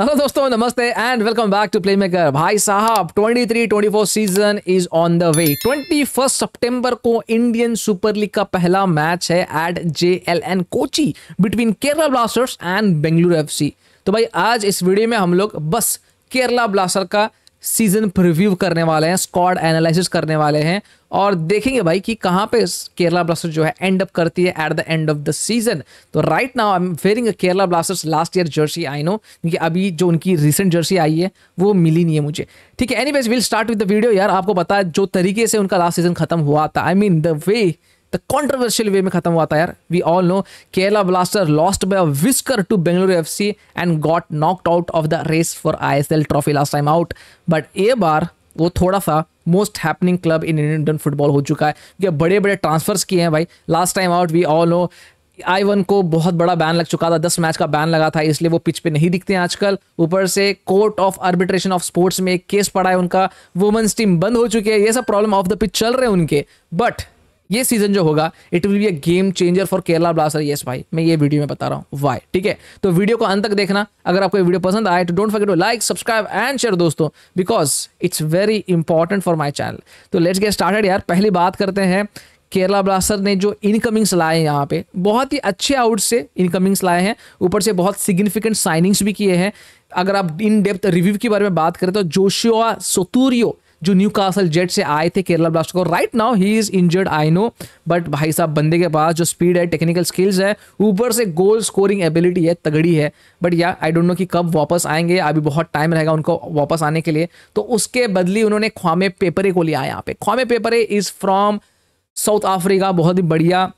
Hello दोस्तों नमस्ते and welcome back to Playmaker भाई साहब 23 24 season is on the way 21 सितंबर को इंडियन सुपर लीग का पहला मैच है at J L N Kochi between Kerala Blasters and Bengaluru FC तो भाई आज इस वीडियो में हम लोग बस केरला ब्लास्टर का सीजन रिव्यू करने वाले हैं स्कॉड एनालिसिस करने वाले हैं और देखेंगे भाई कि कहाँ पे केरला ब्लास्टर्स जो है एंड अप करती है at the end of the season तो right now I am fairing Kerala Blasters last year jersey I know क्योंकि अभी जो उनकी रिसेंट जर्सी आई है वो मिली नहीं है मुझे ठीक है anyways will start with the video यार आपको बताया जो तरीके से उनका लास्ट सीजन खत्म हुआ था I mean the way the controversial way में खत्म हुआ था यार we all know Kerala Blaster lost by a whisker to Bengaluru FC and got knocked out of the race for ISL trophy last time out but ए बार वो थोड़ा सा most happening club in Indian football हो चुका है क्योंकि बड़े बड़े ट्रांसफर्स किए हैं भाई last time out we all know Ivan को बहुत बड़ा बैन लग चुका था दस मैच का बैन लगा था इसलिए वो पिच पे नहीं दिखते हैं आजकल ऊपर से Court of Arbitration of Sports में एक केस पड़ा है उनका वुमेंस टीम बंद हो चुकी है ये सब प्रॉब्लम ऑफ द पिच चल रहे हैं उनके बट ये सीजन जो होगा it will be a game changer for Kerala Blaster yes भाई मैं ये वीडियो में बता रहा हूँ वाई ठीक है तो वीडियो को अंत तक देखना अगर आपको ये वीडियो पसंद आए तो don't forget to like subscribe and share दोस्तों because it's very important for my channel तो लेट्स गेट स्टार्टेड यार पहली बात करते हैं केरला ब्लास्टर ने जो इनकमिंग्स लाए हैं यहाँ पे बहुत ही अच्छे आउट से इनकमिंग्स लाए हैं ऊपर से बहुत सिग्निफिकेंट साइनिंग्स भी किए हैं अगर आप इन डेप्थ रिव्यू के बारे में बात करें तो जोशिया सोतूरियो जो न्यू कासल जेट से आए थे केरला ब्लास्ट को right now he is injured I know but भाई साहब बंदे के पास जो स्पीड है टेक्निकल स्किल्स है ऊपर से गोल स्कोरिंग एबिलिटी है तगड़ी है बट या आई डोंट नो कि कब वापस आएंगे अभी बहुत टाइम रहेगा उनको वापस आने के लिए तो उसके बदली उन्होंने ख्वामे पेपरे को लिया यहाँ पे Kwame Peprah is from South Africa बहुत ही बढ़िया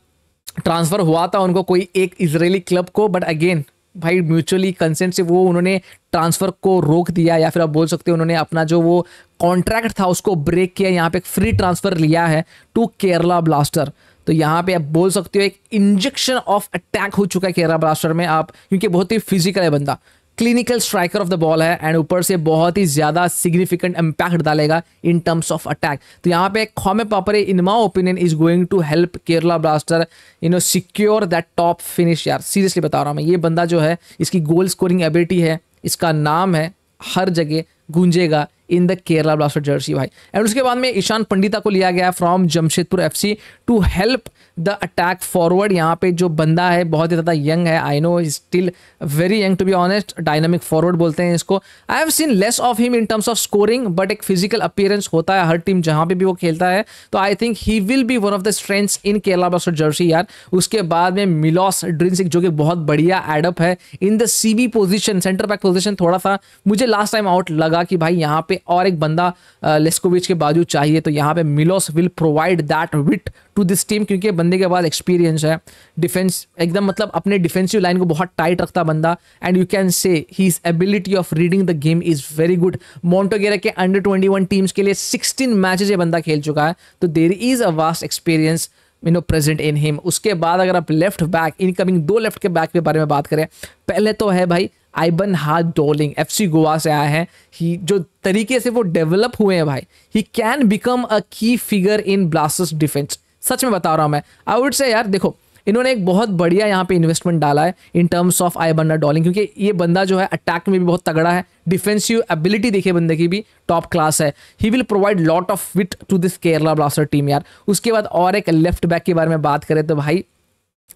ट्रांसफ़र हुआ था उनको कोई एक इसराइली क्लब को बट अगेन भाई म्यूचुअली कंसेंट से वो उन्होंने ट्रांसफ़र को रोक दिया या फिर आप बोल सकते हो उन्होंने अपना जो वो कॉन्ट्रैक्ट था उसको ब्रेक किया यहाँ पे एक फ्री ट्रांसफर लिया है टू केरला ब्लास्टर तो यहाँ पे आप बोल सकते हो एक इंजेक्शन ऑफ अटैक हो चुका है केरला ब्लास्टर में आप क्योंकि बहुत ही फिजिकल है बंदा clinical striker of the ball है एंड ऊपर से बहुत ही ज्यादा सिग्निफिकेंट इम्पैक्ट डालेगा इन टर्म्स ऑफ अटैक तो यहाँ पे Kwame Peprah in my opinion is going to help Kerala Blaster you know secure that top finish यार सीरियसली बता रहा हूँ मैं ये बंदा जो है इसकी गोल स्कोरिंग एबिलिटी है इसका नाम है हर जगह गूंजेगा in the Kerala Blaster jersey भाई एंड उसके बाद में ईशान पंडिता को लिया गया from Jamshedpur F C to help the attack forward यहाँ पे जो बंदा है बहुत ही ज़्यादा यंग है I know still very young to be honest dynamic forward बोलते हैं इसको I have seen less of him in terms of scoring but एक फिजिकल अपियरेंस होता है हर टीम जहाँ पे भी वो खेलता है तो I think he will be one of the strengths in Kerala Blaster jersey यार उसके बाद में मिलोस ड्रिंसिक जो कि बहुत बढ़िया एडअप है in the C B position centre back position थोड़ा सा मुझे लास्ट टाइम आउट लगा कि भाई यहाँ पे पे और एक बंदा लेस्कोविच के बाजू चाहिए तो यहाँ पे Milos will provide that width to this team क्योंकि बंदे के पास एक्सपीरियंस है डिफेंस एकदम मतलब अपने डिफेंसिव लाइन को बहुत टाइट रखता बंदा and you can say his ability of reading the game is very good Montenegro के अंडर ट्वेंटी टीम्स के लिए सिक्सटीन मैचेज ये बंदा खेल चुका है तो there is a vast experience you know present in him उसके बाद अगर आप लेफ्ट बैक इनकमिंग दो लेफ्ट के बैक के बारे में बात करें पहले तो है भाई आइबन हाथ डोलिंग एफ सी गोवा से आए हैं ही जो तरीके से वो डेवलप हुए हैं भाई he can become a key figure in Blasters defence सच में बता रहा हूँ मैं आई वुड से यार देखो इन्होंने एक बहुत बढ़िया यहाँ पे इन्वेस्टमेंट डाला है इन टर्म्स ऑफ आई बंदा डॉलिंग क्योंकि ये बंदा जो है अटैक में भी बहुत तगड़ा है डिफेंसिव एबिलिटी देखिए बंदे की भी टॉप क्लास है he will provide lot of width to this Kerala Blaster team यार उसके बाद और एक लेफ्ट बैक के बारे में बात करें तो भाई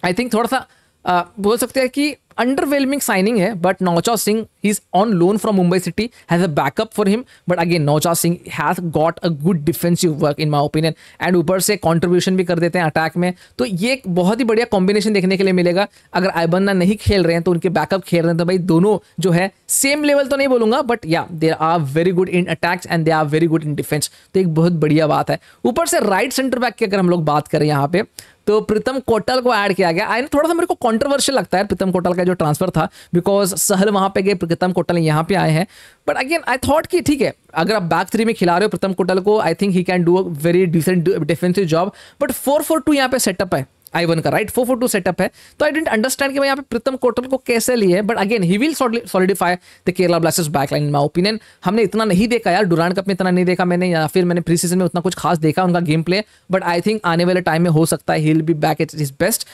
आई थिंक थोड़ा सा आ, बोल सकते हैं कि अंडरवेलमिंग साइनिंग है but Naocha Singh He's on loan from Mumbai City, has a backup for him. But again, Naucha Singh has got a good defensive work in my opinion. And ऊपर से कॉन्ट्रीब्यूशन भी कर देते हैं अटैक में तो ये एक बहुत ही बढ़िया कॉम्बिनेशन देखने के लिए मिलेगा अगर आयबन्ना नहीं खेल रहे हैं तो उनके बैकअप खेल रहे हैं तो भाई दोनों जो है सेम लेवल तो नहीं बोलूंगा but yeah they are very good in attacks and they are very good in defence तो एक बहुत बढ़िया बात है ऊपर से राइट सेंटर बैक की अगर हम लोग बात करें यहाँ पे तो प्रीतम कोटल को ऐड किया गया आई थोड़ा सा मेरे को कॉन्ट्रोवर्शियल लगता है प्रीतम कोटल का जो ट्रांसफर था बिकॉज सहल वहां पे गए प्रतम कोटल यहाँ पे आए हैं बट अगेन आई थॉट कि ठीक है अगर आप बैक थ्री में खिला रहे हो प्रथम कोटल को I think he can do a very decent defensive job but four four two यहाँ पे सेटअप है आई वन का right four four two setup है तो आई डेंट अंडरस्टैंड कि मैं यहाँ पे प्रथम कोटल को कैसे लिए but again he will solidify the Kerala Blasters backline in my opinion हमने इतना नहीं देखा यार डुरान कप में इतना नहीं देखा मैंने या फिर मैंने प्री सीजन में उतना कुछ खास देखा उनका gameplay but I think आने वाले टाइम में हो सकता है he will be back it is best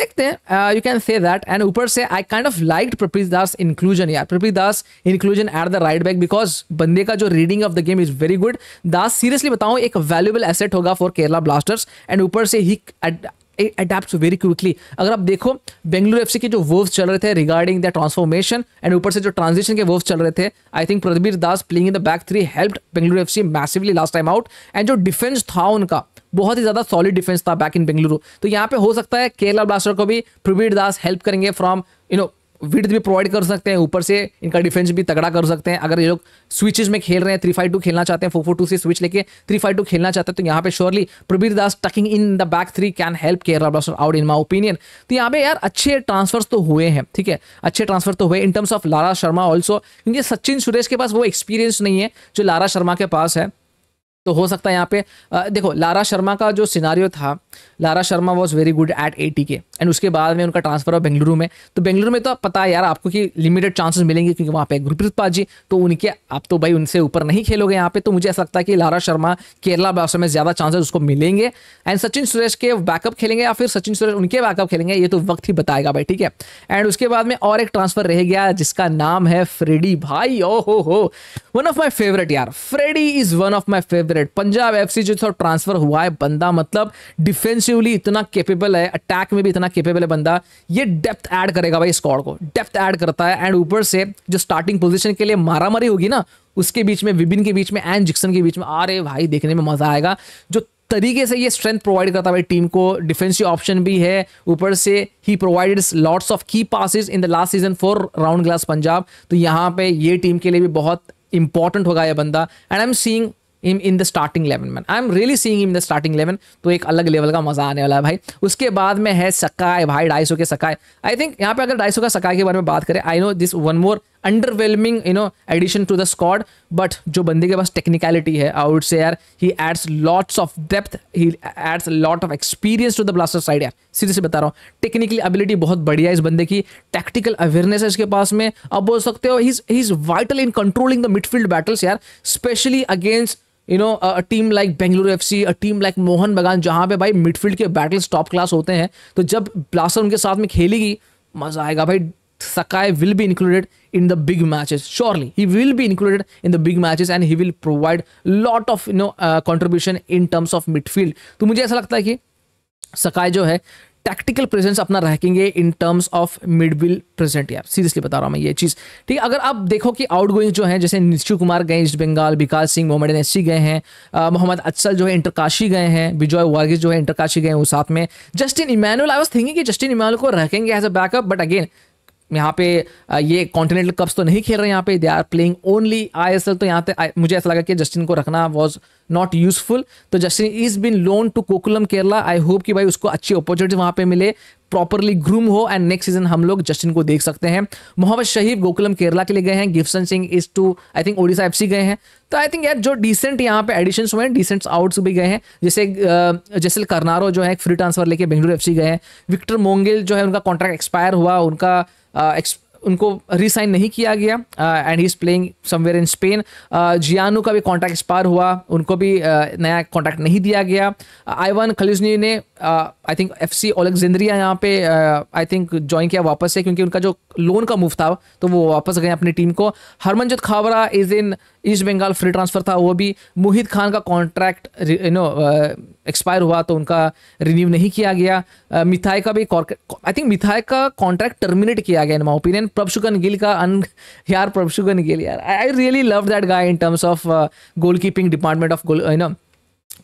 देखते हैं you can say that and ऊपर से I kind of like Prabir Das inclusion यार Prabir Das inclusion at the right back because बंदे का जो reading of the game is very good Das seriously बताऊं एक वैल्यूबल एसेट होगा फॉर केरला ब्लास्टर्स एंड ऊपर से ही अडेप्ट वेरी क्विकली अगर आप देखो बेंगलुरु एफ सी के जो वर्व चल रहे थे रिगार्डिंग द ट्रांसफॉर्मेशन एंड ऊपर से जो ट्रांजिशन के वर्व चल रहे थे I think Prabir Das playing in the back three help Bengaluru F C massively last time out and जो डिफेंस था उनका बहुत ही ज्यादा सॉलिड डिफेंस था बैक इन बेंगलुरु तो यहाँ पे हो सकता है केरला ब्लास्टर को भी प्रवीर दास हेल्प करेंगे फ्रॉम यू नो विड भी प्रोवाइड कर सकते हैं ऊपर से इनका डिफेंस भी तगड़ा कर सकते हैं अगर ये लोग स्विचेज में खेल रहे हैं थ्री फाइव टू खेलना चाहते हैं फोर फोर टू से स्विच लेके थ्री फाइव टू खेलना चाहते हैं तो यहाँ पे surely Prabir Das tucking in the back three can help Kerala Blaster out in my opinion तो यहाँ पे यार अच्छे ट्रांसफर्स तो हुए हैं ठीक है अच्छे ट्रांसफर तो हुए in terms of Lara Sharma also क्योंकि सचिन सुरेश के पास वो एक्सपीरियंस नहीं है जो लारा शर्मा के पास है तो हो सकता है यहाँ पे आ, देखो लारा शर्मा का जो सिनारियो था Lara Sharma was very good at A T K and उसके बाद में उनका ट्रांसफर हुआ बेंगलुरु में तो बेंगलुरु में तो पता है यार आपको कि लिमिटेड चांसेस मिलेंगे क्योंकि वहाँ पे गुरप्रीत जी तो उनके आप तो भाई उनसे ऊपर नहीं खेलोगे यहाँ पे तो मुझे ऐसा लगता है कि लारा शर्मा केरला ब्लास्टर में ज़्यादा चांसेस उसको मिलेंगे एंड सचिन सुरेश के बैकअप खेलेंगे या फिर सचिन सुरेश उनके बैकअप खेलेंगे ये तो वक्त ही बताएगा भाई ठीक है एंड उसके बाद में और एक ट्रांसफर रह गया जिसका नाम है फ्रेडी भाई ओ हो हो वन ऑफ माई फेवरेट यार Freddy is one of my favourite Punjab F जो ट्रांसफर हुआ है बंदा मतलब डिफेंस डिफेंसिवली इतना केपेबल है अटैक में भी इतना केपेबल है बंदा ये डेप्थ ऐड करेगा भाई स्कॉड को डेप्थ ऐड करता है एंड ऊपर से जो स्टार्टिंग पोजिशन के लिए मारामारी होगी ना उसके बीच में विबिन के बीच में एंड जिक्सन के बीच में अरे भाई देखने में मजा आएगा जो तरीके से ये स्ट्रेंथ प्रोवाइड करता है भाई टीम को डिफेंसिव ऑप्शन भी है ऊपर से he provided lots of key passes in the last season for RoundGlass Punjab तो यहाँ पे ये टीम के लिए भी बहुत इंपॉर्टेंट होगा ये बंदा and I am seeing in in the starting eleven man I am really seeing in the starting eleven तो एक अलग लेवल का मजा आने वाला है भाई उसके बाद में है सकाय भाई ढाई के सकाय आई थिंक यहाँ पे अगर ढाई का सकाय के बारे में बात करें I know this one more underwhelming you know addition to the squad but जो बंदे के पास टेक्निकलिटी है आउट से यार he adds lots of depth he adds lot of experience to the Blaster side यार सीधे से बता रहा हूँ टेक्निकली एबिलिटी बहुत बढ़िया है इस बंदे की टैक्टिकल अवेयरनेस है इसके पास में आप बोल सकते हो he is vital in controlling the midfield battles यार specially against you know team like Bengaluru F C a team like Mohun Bagan जहाँ पे भाई मिडफील्ड के बैटल्स टॉप क्लास होते हैं तो जब ब्लास्टर उनके साथ में खेलेगी मजा आएगा भाई Sakai will be included in the big matches. Surely he will be included in the big matches and he will provide lot of you know uh, contribution in terms of midfield. तो मुझे ऐसा लगता है कि Sakai जो है tactical presence अपना रखेंगे in terms of midfield present यार सीरियसली बता रहा हूं मैं ये चीज़ ठीक है अगर आप देखो कि आउट जो हैं जैसे निशु कुमार गए ईस्ट बंगाल विकास सिंह मोहम्मद एनएससी गए हैं मोहम्मद अच्छल जो है इंटरकाशी गए हैं विजय वर्गिस जो है इंटरकाशी गए हैं उस साथ में Justin Emmanuel I was thinking Justin Emmanuel को रखेंगे as a backup but again यहाँ पे ये कॉन्टिनेंटल कप्स तो नहीं खेल रहे यहाँ पे they are playing only I तो यहाँ पे मुझे ऐसा लगा कि जस्टिन को रखना वॉज नॉट यूजफुल तो Justin is been loan to Gokulam Kerala I hope कि भाई उसको अच्छी अपॉर्चुनिटी वहाँ पे मिले प्रॉपरली ग्रूम हो एंड नेक्स्ट सीजन हम लोग जस्टिन को देख सकते हैं मोहम्मद शहीब गोकुलम केरला के लिए गए हैं Giffson Singh is to I think Odisha F गए हैं तो आई थिंक यार जो डिसेंट यहाँ पे एडिशन हुए हैं डिसेंट आउट्स भी गए हैं जैसे जैसे करनारो जो है फ्री ट्रांसफर लेके बेंगलुरु एफ गए हैं विक्टर मोंगिल जो है उनका कॉन्ट्रैक्ट एक्सपायर हुआ उनका Uh, उनको रिसाइन नहीं किया गया and he is playing somewhere in Spain Giannou का भी कॉन्ट्रैक्ट एक्सपायर हुआ उनको भी uh, नया कॉन्ट्रैक्ट नहीं दिया गया आईवान uh, खलिजनी ने आई थिंक एफ सी ओलेक्जेंद्रिया यहाँ पे आई थिंक ज्वाइन किया वापस से क्योंकि उनका जो लोन का मूव था तो वो वापस गए अपनी टीम को Harmanjot Khabra is in East Bengal free transfer था वो भी मोहित खान का कॉन्ट्रैक्ट यू नो एक्सपायर हुआ तो उनका रिन्यू नहीं किया गया uh, मिथाई का भी आई थिंक मिथाई का कॉन्ट्रैक्ट टर्मिनेट किया गया इन माई ओपिनियन प्रभशुगन गिल का अन यार प्रभशुगन गिल यार I really love that guy in terms of goal keeping department of goal you know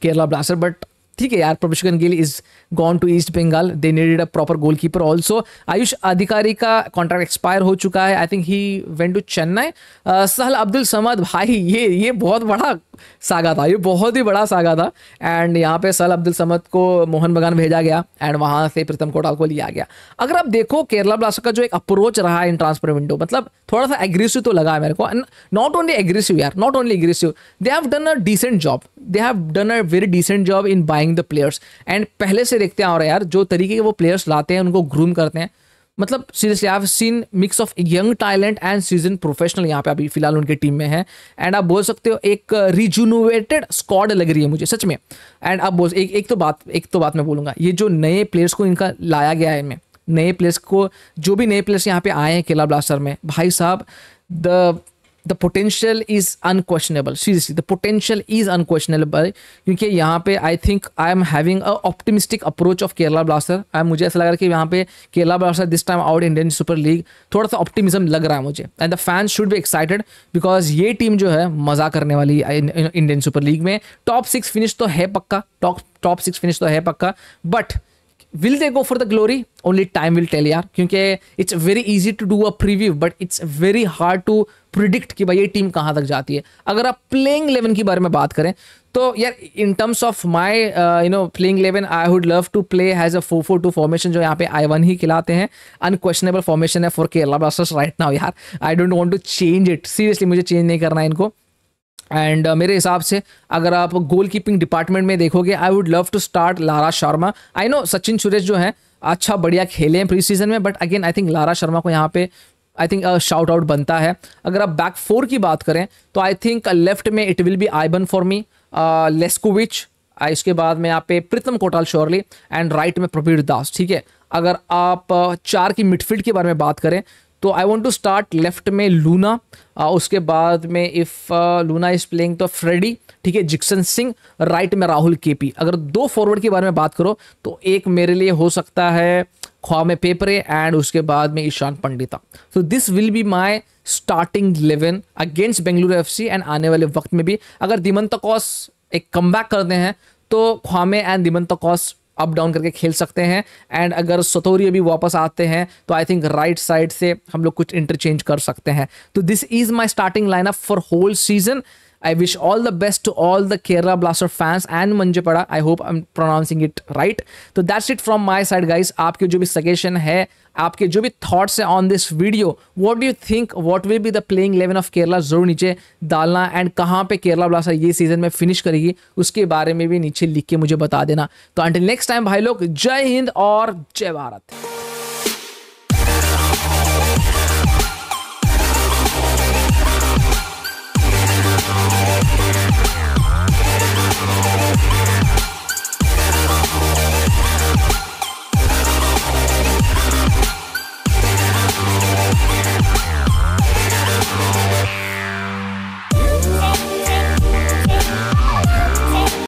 Kerala blaster but ठीक है यार Prabhsukhan Gill is gone to East Bengal they needed a proper goal keeper also Ayush Adhikari का contract expire हो चुका है I think he went to Chennai Sahal Abdul Samad भाई ये ये बहुत बड़ा सागा था ये बहुत ही बड़ा सागा था एंड यहाँ पे सहल अब्दुल समद को मोहन बगान भेजा गया एंड वहाँ से प्रीतम कोटाल को लिया गया अगर आप देखो केरला ब्लास्टर का जो एक अप्रोच रहा है इन ट्रांसफर विंडो मतलब थोड़ा सा एग्रेसिव तो लगा है मेरे को एंड नॉट ओनली एग्रेसिव यार not only aggressive they have done a decent job they have done a very decent job in buying buying the players and पहले से देखते आ रहे यार जो तरीके के वो प्लेयर्स लाते हैं उनको ग्रूम करते हैं मतलब seriously I have seen mix of young talent and season professional यहाँ पे अभी फिलहाल उनकी टीम में है एंड आप बोल सकते हो एक रिजुनोवेटेड स्क्वाड लग रही है मुझे सच में एंड आप बोल एक एक तो बात एक तो बात मैं बोलूँगा ये जो नए प्लेयर्स को इनका लाया गया है इनमें नए प्लेयर्स को जो भी नए प्लेयर्स यहाँ पे आए हैं केला ब्लास्टर में भाई साहब the the potential is unquestionable seriously the potential is unquestionable क्योंकि यहाँ पे I think I am having a optimistic approach of Kerala blaster I मुझे ऐसा लग रहा है कि यहाँ पे Kerala blaster this time out Indian super league थोड़ा सा ऑप्टिमिज्म लग रहा है मुझे एंड द फैंस शुड भी एक्साइटेड बिकॉज ये टीम जो है मजा करने वाली इंडियन सुपर लीग में टॉप सिक्स फिनिश तो है पक्का टॉप टॉप सिक्स फिनिश तो है पक्का but will they go for the glory only time will tell यार क्योंकि it's very easy to do a preview but it's very hard to predict कि भाई ये टीम कहां तक जाती है अगर आप प्लेइंग इलेवन के बारे में बात करें तो यार in terms of my you know playing eleven I would love to play has a four four two formation जो यहाँ पे आई वन ही खिलाते हैं अनक्वेश्चनेबल फॉर्मेशन है for Kerala blasters right now यार I don't want to change it seriously मुझे change नहीं करना है इनको एंड uh, मेरे हिसाब से अगर आप गोल कीपिंग डिपार्टमेंट में देखोगे I would love to start Lara Sharma I know Sachin Suresh जो है अच्छा बढ़िया खेले हैं प्री सीजन में but again I think Lara Sharma को यहाँ पे आई थिंक शाउट आउट बनता है अगर आप बैक फोर की बात करें तो आई थिंक लेफ्ट में it will be one for me Leskovic इसके बाद में यहाँ पे Pritam Kotal surely and right में प्रवीर दास ठीक है अगर आप uh, चार की मिडफील्ड के बारे में बात करें तो I want to start left में लूना आ, uh, उसके बाद में इफ़ लूना इज प्लेइंग तो फ्रेडी ठीक है जिक्सन सिंह राइट में राहुल केपी अगर दो फॉरवर्ड के बारे में बात करो तो एक मेरे लिए हो सकता है ख्वाम पेपरे एंड उसके बाद में ईशान पंडिता तो this will be my starting eleven against Bengaluru F C and आने वाले वक्त में भी अगर दिमन तकौस एक कम बैक करते हैं तो Kwame and Diamantakos up down करके खेल सकते हैं एंड अगर सतोरी भी वापस आते हैं तो आई थिंक राइट साइड से हम लोग कुछ इंटरचेंज कर सकते हैं तो this is my starting lineup for whole season I wish all the best to all the Kerala blaster fans and Manjappada I hope I am pronouncing it right तो that's it from my side guys. आपके जो भी suggestion है आपके जो भी thoughts है on this video what do you think what will be the playing eleven of Kerala जरूर नीचे डालना एंड कहाँ पे केरला ब्लास्टर ये सीजन में फिनिश करेगी उसके बारे में भी नीचे लिख के मुझे बता देना तो अंटिल नेक्स्ट टाइम भाई लोग जय हिंद और जय भारत